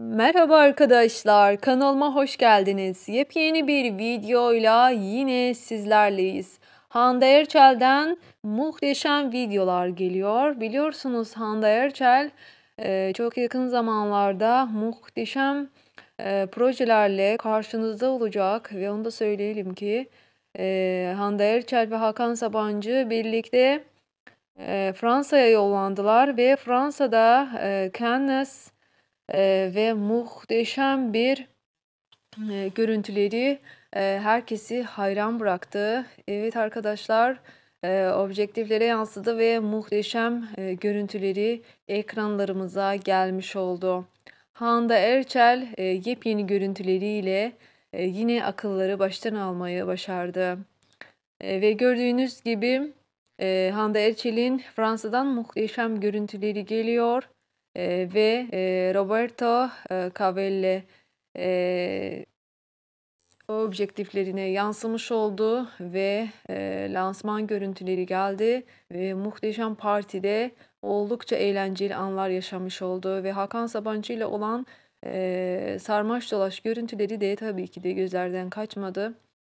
Merhaba arkadaşlar, kanalıma hoş geldiniz. Yepyeni bir videoyla yine sizlerleyiz. Hande Erçel'den muhteşem videolar geliyor. Biliyorsunuz Hande Erçel e, çok yakın zamanlarda muhteşem e, projelerle karşınızda olacak ve onu da söyleyelim ki e, Hande Erçel ve Hakan Sabancı birlikte Fransa'ya yollandılar ve Fransa'da Cannes ve muhteşem bir görüntüleri herkesi hayran bıraktı. Evet arkadaşlar objektiflere yansıdı ve muhteşem görüntüleri ekranlarımıza gelmiş oldu. Handa Erçel yepyeni görüntüleriyle yine akılları baştan almayı başardı. ve gördüğünüz gibi e, Handa Erçel'in Fransa'dan muhteşem görüntüleri geliyor e, ve e, Roberto e, Cavelle e, objektiflerine yansımış oldu ve e, lansman görüntüleri geldi ve muhteşem partide oldukça eğlenceli anlar yaşamış oldu ve Hakan Sabancı ile olan e, sarmaş dolaş görüntüleri de tabii ki de gözlerden kaçmadı.